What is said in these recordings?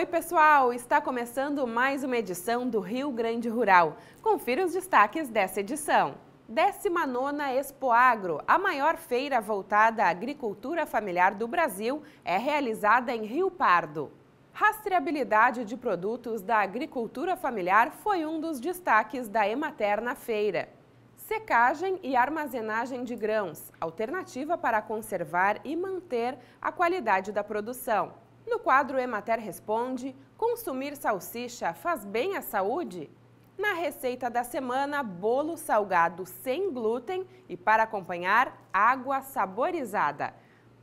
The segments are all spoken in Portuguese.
Oi, pessoal! Está começando mais uma edição do Rio Grande Rural. Confira os destaques dessa edição. 19ª Expo Agro, a maior feira voltada à agricultura familiar do Brasil, é realizada em Rio Pardo. Rastreabilidade de produtos da agricultura familiar foi um dos destaques da Ematerna feira. Secagem e armazenagem de grãos, alternativa para conservar e manter a qualidade da produção. No quadro Emater Responde, consumir salsicha faz bem à saúde? Na receita da semana, bolo salgado sem glúten e para acompanhar, água saborizada.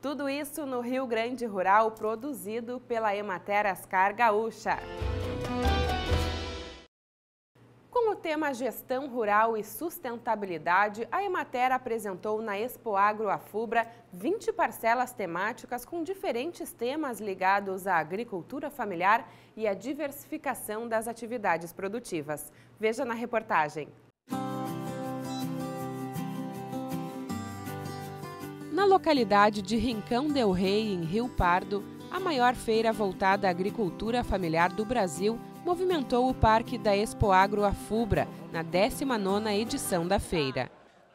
Tudo isso no Rio Grande Rural, produzido pela Emater Ascar Gaúcha. tema Gestão Rural e Sustentabilidade, a Emater apresentou na Expo Agro Afubra 20 parcelas temáticas com diferentes temas ligados à agricultura familiar e à diversificação das atividades produtivas. Veja na reportagem. Na localidade de Rincão del Rei, em Rio Pardo, a maior feira voltada à agricultura familiar do Brasil movimentou o parque da Expoagro Afubra, na 19ª edição da feira.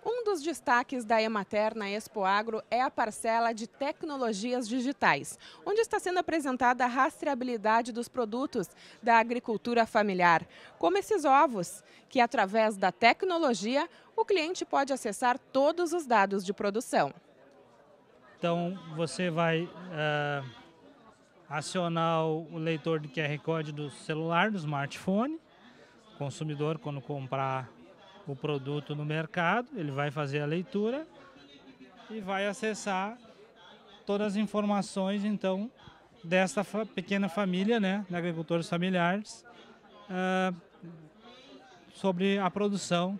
Um dos destaques da Emater na Expo Agro é a parcela de tecnologias digitais, onde está sendo apresentada a rastreabilidade dos produtos da agricultura familiar, como esses ovos, que através da tecnologia o cliente pode acessar todos os dados de produção. Então você vai uh acionar o leitor de QR Code do celular, do smartphone. O consumidor, quando comprar o produto no mercado, ele vai fazer a leitura e vai acessar todas as informações, então, desta pequena família, né, de agricultores familiares, uh, sobre a produção.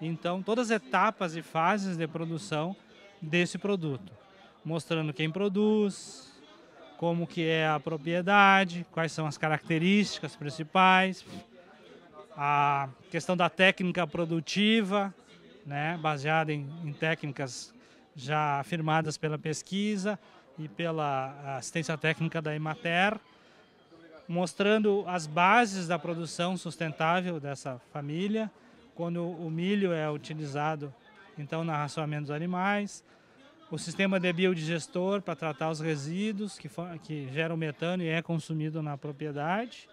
Então, todas as etapas e fases de produção desse produto, mostrando quem produz, como que é a propriedade, quais são as características principais, a questão da técnica produtiva, né, baseada em, em técnicas já afirmadas pela pesquisa e pela assistência técnica da Emater, mostrando as bases da produção sustentável dessa família, quando o milho é utilizado então no racionamento dos animais, o sistema de biodigestor para tratar os resíduos que, que geram metano e é consumido na propriedade.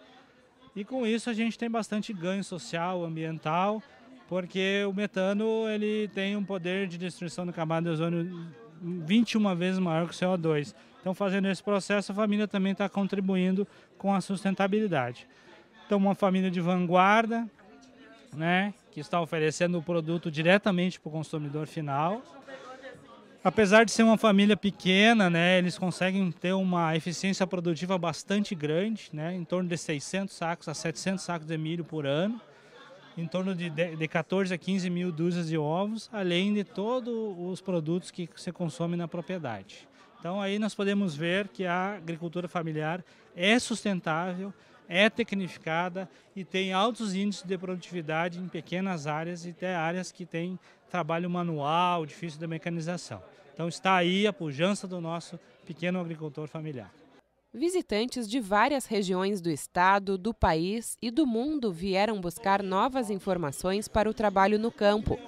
E com isso a gente tem bastante ganho social, ambiental, porque o metano ele tem um poder de destruição da camada de ozônio 21 vezes maior que o CO2. Então, fazendo esse processo, a família também está contribuindo com a sustentabilidade. Então, uma família de vanguarda, né, que está oferecendo o produto diretamente para o consumidor final apesar de ser uma família pequena, né, eles conseguem ter uma eficiência produtiva bastante grande, né, em torno de 600 sacos a 700 sacos de milho por ano, em torno de, de 14 a 15 mil dúzias de ovos, além de todos os produtos que se consome na propriedade. Então aí nós podemos ver que a agricultura familiar é sustentável, é tecnificada e tem altos índices de produtividade em pequenas áreas e até áreas que têm trabalho manual, difícil da mecanização. Então está aí a pujança do nosso pequeno agricultor familiar. Visitantes de várias regiões do estado, do país e do mundo vieram buscar novas informações para o trabalho no campo,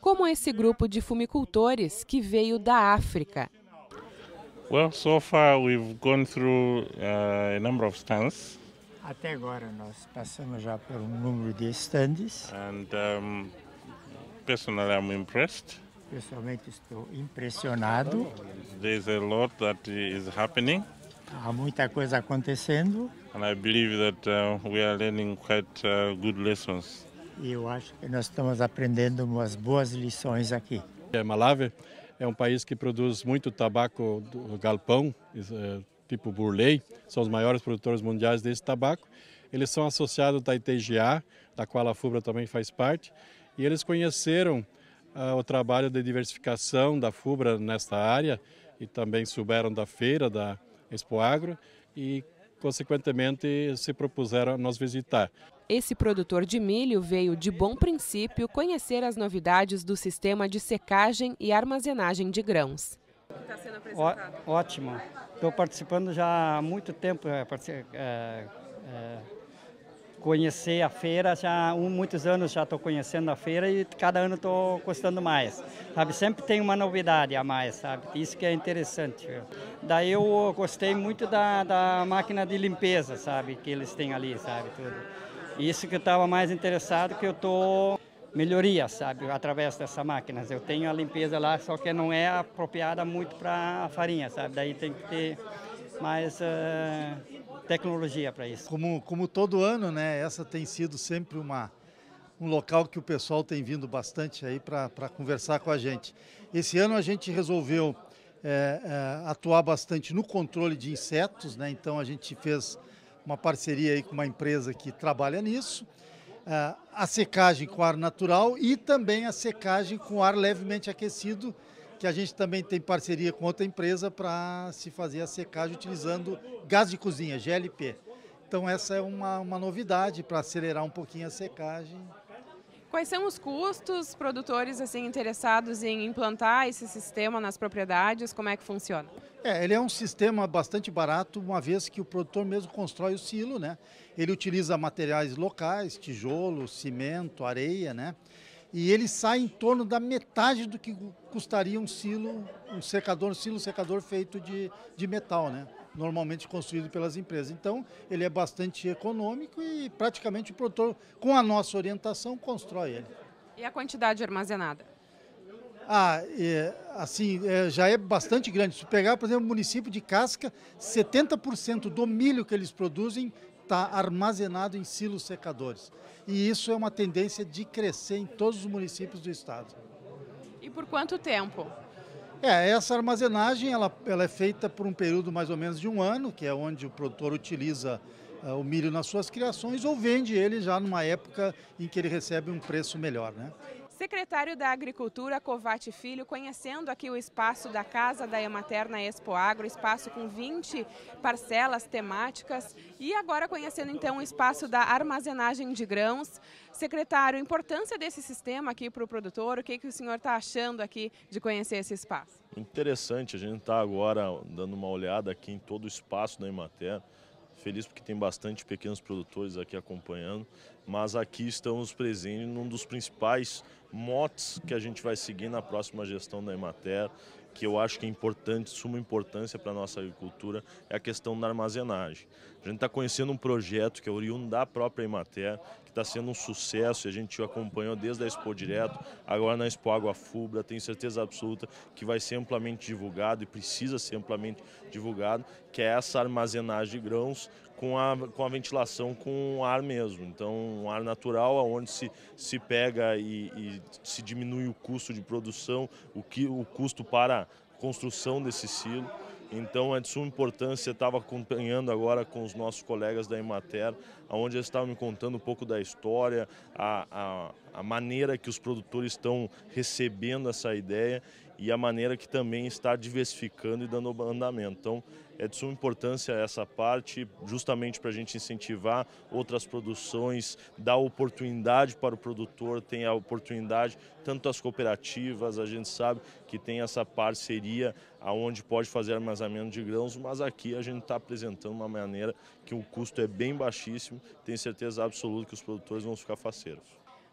como esse grupo de fumicultores que veio da África. Well, so far we've gone through uh, a number of stands. Até agora nós passamos já por um número de stands. And um, personally I'm impressed. Pessoalmente estou impressionado. There's a lot that is happening. Há muita coisa acontecendo. And I believe that uh, we are learning quite uh, good lessons. E eu acho que nós estamos aprendendo umas boas lições aqui. É Malawi é um país que produz muito tabaco do galpão, uh, tipo Burley, são os maiores produtores mundiais desse tabaco. Eles são associados da ITGA, da qual a FUBRA também faz parte, e eles conheceram ah, o trabalho de diversificação da FUBRA nesta área e também souberam da feira da Expoagro e, consequentemente, se propuseram a nos visitar. Esse produtor de milho veio, de bom princípio, conhecer as novidades do sistema de secagem e armazenagem de grãos está sendo apresentado? Ó, ótimo. Estou participando já há muito tempo. É, é, é, conhecer a feira já há um, muitos anos já estou conhecendo a feira e cada ano estou gostando mais sabe sempre tem uma novidade a mais sabe isso que é interessante viu? daí eu gostei muito da, da máquina de limpeza sabe que eles têm ali sabe tudo isso que eu estava mais interessado que eu estou melhorias, sabe, através dessas máquinas. Eu tenho a limpeza lá, só que não é apropriada muito para a farinha, sabe? Daí tem que ter mais uh, tecnologia para isso. Como, como todo ano, né, essa tem sido sempre uma, um local que o pessoal tem vindo bastante aí para conversar com a gente. Esse ano a gente resolveu é, é, atuar bastante no controle de insetos, né? então a gente fez uma parceria aí com uma empresa que trabalha nisso. É, a secagem com ar natural e também a secagem com ar levemente aquecido, que a gente também tem parceria com outra empresa para se fazer a secagem utilizando gás de cozinha, GLP. Então essa é uma, uma novidade para acelerar um pouquinho a secagem. Quais são os custos produtores assim interessados em implantar esse sistema nas propriedades? Como é que funciona? É, ele é um sistema bastante barato, uma vez que o produtor mesmo constrói o silo, né? Ele utiliza materiais locais, tijolo, cimento, areia, né? E ele sai em torno da metade do que custaria um silo, um secador, um silo secador feito de, de metal, né? normalmente construído pelas empresas. Então, ele é bastante econômico e praticamente o produtor, com a nossa orientação, constrói ele. E a quantidade armazenada? Ah, é, assim, é, já é bastante grande. Se pegar, por exemplo, o município de Casca, 70% do milho que eles produzem está armazenado em silos secadores. E isso é uma tendência de crescer em todos os municípios do estado. E por quanto tempo? É, essa armazenagem ela, ela é feita por um período mais ou menos de um ano, que é onde o produtor utiliza uh, o milho nas suas criações ou vende ele já numa época em que ele recebe um preço melhor, né? Secretário da Agricultura, Covate Filho, conhecendo aqui o espaço da Casa da Ematerna Expo Agro, espaço com 20 parcelas temáticas, e agora conhecendo então o espaço da armazenagem de grãos. Secretário, importância desse sistema aqui para o produtor, o que, que o senhor está achando aqui de conhecer esse espaço? Interessante, a gente está agora dando uma olhada aqui em todo o espaço da Ematerna feliz porque tem bastante pequenos produtores aqui acompanhando, mas aqui estamos presentes num dos principais motes que a gente vai seguir na próxima gestão da Emater, que eu acho que é importante, suma importância para a nossa agricultura, é a questão da armazenagem. A gente está conhecendo um projeto que é oriundo da própria Imater, que está sendo um sucesso e a gente o acompanhou desde a Expo Direto, agora na Expo Água Fubra. Tenho certeza absoluta que vai ser amplamente divulgado e precisa ser amplamente divulgado, que é essa armazenagem de grãos com a, com a ventilação com ar mesmo. Então, um ar natural, onde se, se pega e, e se diminui o custo de produção, o, que, o custo para a construção desse silo. Então é de suma importância, estava acompanhando agora com os nossos colegas da Imater, onde eles estavam me contando um pouco da história, a, a a maneira que os produtores estão recebendo essa ideia e a maneira que também está diversificando e dando andamento. Então, é de suma importância essa parte, justamente para a gente incentivar outras produções, dar oportunidade para o produtor, tem a oportunidade, tanto as cooperativas, a gente sabe que tem essa parceria aonde pode fazer armazenamento de grãos, mas aqui a gente está apresentando uma maneira que o custo é bem baixíssimo, tenho certeza absoluta que os produtores vão ficar faceiros.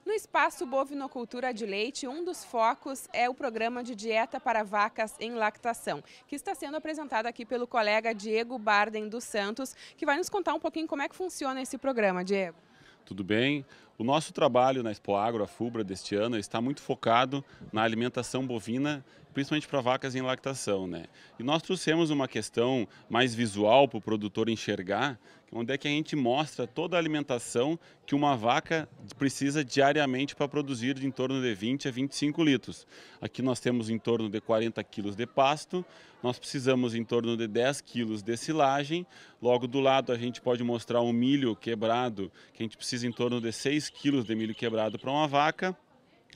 No espaço Bovinocultura de Leite, um dos focos é o programa de dieta para vacas em lactação, que está sendo apresentado aqui pelo colega Diego Barden dos Santos, que vai nos contar um pouquinho como é que funciona esse programa, Diego. Tudo bem? O nosso trabalho na Expo Agro, a FUBRA, deste ano, está muito focado na alimentação bovina principalmente para vacas em lactação. Né? E nós trouxemos uma questão mais visual para o produtor enxergar, é onde é que a gente mostra toda a alimentação que uma vaca precisa diariamente para produzir de em torno de 20 a 25 litros. Aqui nós temos em torno de 40 quilos de pasto, nós precisamos em torno de 10 quilos de silagem, logo do lado a gente pode mostrar um milho quebrado, que a gente precisa em torno de 6 quilos de milho quebrado para uma vaca,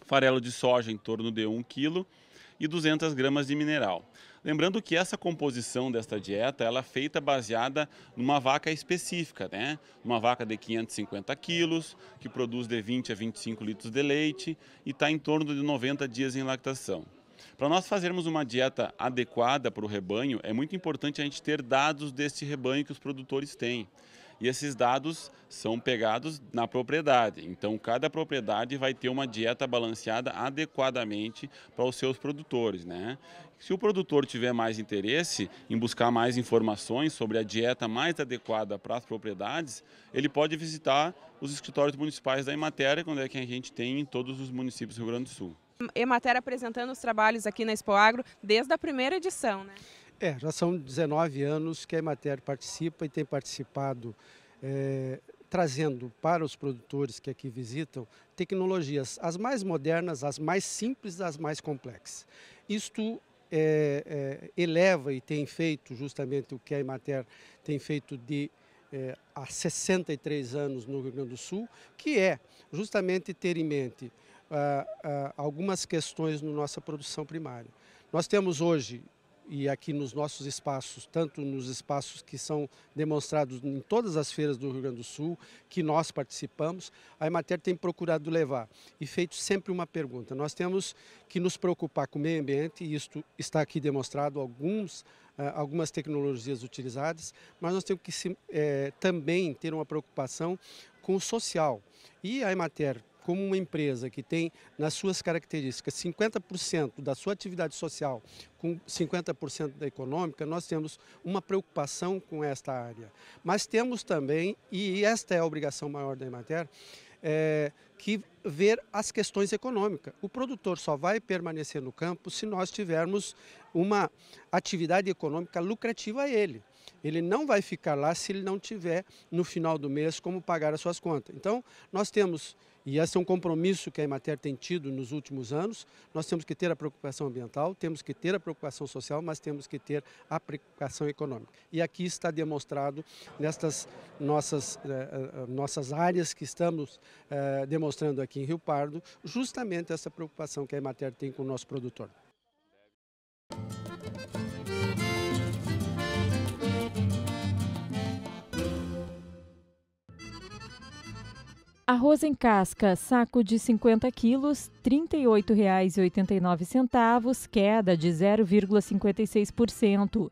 farelo de soja em torno de 1 quilo, e 200 gramas de mineral. Lembrando que essa composição desta dieta ela é feita baseada numa vaca específica, né? Uma vaca de 550 quilos, que produz de 20 a 25 litros de leite e está em torno de 90 dias em lactação. Para nós fazermos uma dieta adequada para o rebanho, é muito importante a gente ter dados deste rebanho que os produtores têm e esses dados são pegados na propriedade. Então, cada propriedade vai ter uma dieta balanceada adequadamente para os seus produtores. Né? Se o produtor tiver mais interesse em buscar mais informações sobre a dieta mais adequada para as propriedades, ele pode visitar os escritórios municipais da Emater, quando é, é que a gente tem em todos os municípios do Rio Grande do Sul. Emater apresentando os trabalhos aqui na Expo Agro desde a primeira edição, né? É, já são 19 anos que a Emater participa e tem participado é, trazendo para os produtores que aqui visitam tecnologias as mais modernas, as mais simples, as mais complexas. Isto é, é, eleva e tem feito justamente o que a Emater tem feito de é, há 63 anos no Rio Grande do Sul, que é justamente ter em mente ah, ah, algumas questões na nossa produção primária. Nós temos hoje e aqui nos nossos espaços, tanto nos espaços que são demonstrados em todas as feiras do Rio Grande do Sul, que nós participamos, a Emater tem procurado levar e feito sempre uma pergunta. Nós temos que nos preocupar com o meio ambiente, e isto está aqui demonstrado, alguns, eh, algumas tecnologias utilizadas, mas nós temos que é, também ter uma preocupação com o social. E a Emater como uma empresa que tem nas suas características 50% da sua atividade social com 50% da econômica, nós temos uma preocupação com esta área. Mas temos também, e esta é a obrigação maior da Emater, é, que ver as questões econômicas. O produtor só vai permanecer no campo se nós tivermos uma atividade econômica lucrativa a ele. Ele não vai ficar lá se ele não tiver no final do mês como pagar as suas contas. Então, nós temos, e esse é um compromisso que a Emater tem tido nos últimos anos, nós temos que ter a preocupação ambiental, temos que ter a preocupação social, mas temos que ter a preocupação econômica. E aqui está demonstrado nestas nossas, eh, eh, eh, nossas áreas que estamos demonstrando aqui em Rio Pardo, justamente essa preocupação que a Emater tem com o nosso produtor. Arroz em casca, saco de 50 quilos, R$ 38,89, queda de 0,56%.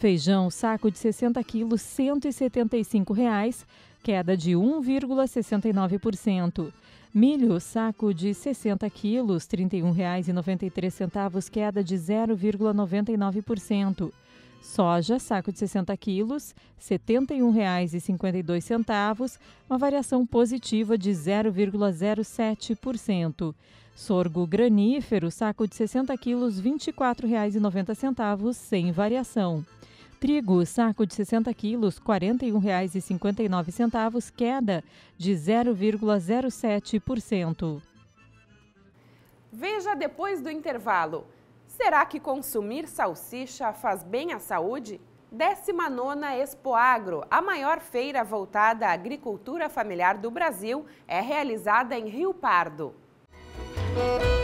Feijão, saco de 60 quilos, R$ 175,00, queda de 1,69%. Milho, saco de 60 quilos, R$ 31,93, queda de 0,99%. Soja, saco de 60 quilos, R$ 71,52, uma variação positiva de 0,07%. Sorgo granífero, saco de 60 quilos, R$ 24,90, sem variação. Trigo, saco de 60 quilos, R$ 41,59, queda de 0,07%. Veja depois do intervalo. Será que consumir salsicha faz bem à saúde? 19 Expo Expoagro, a maior feira voltada à agricultura familiar do Brasil, é realizada em Rio Pardo. Música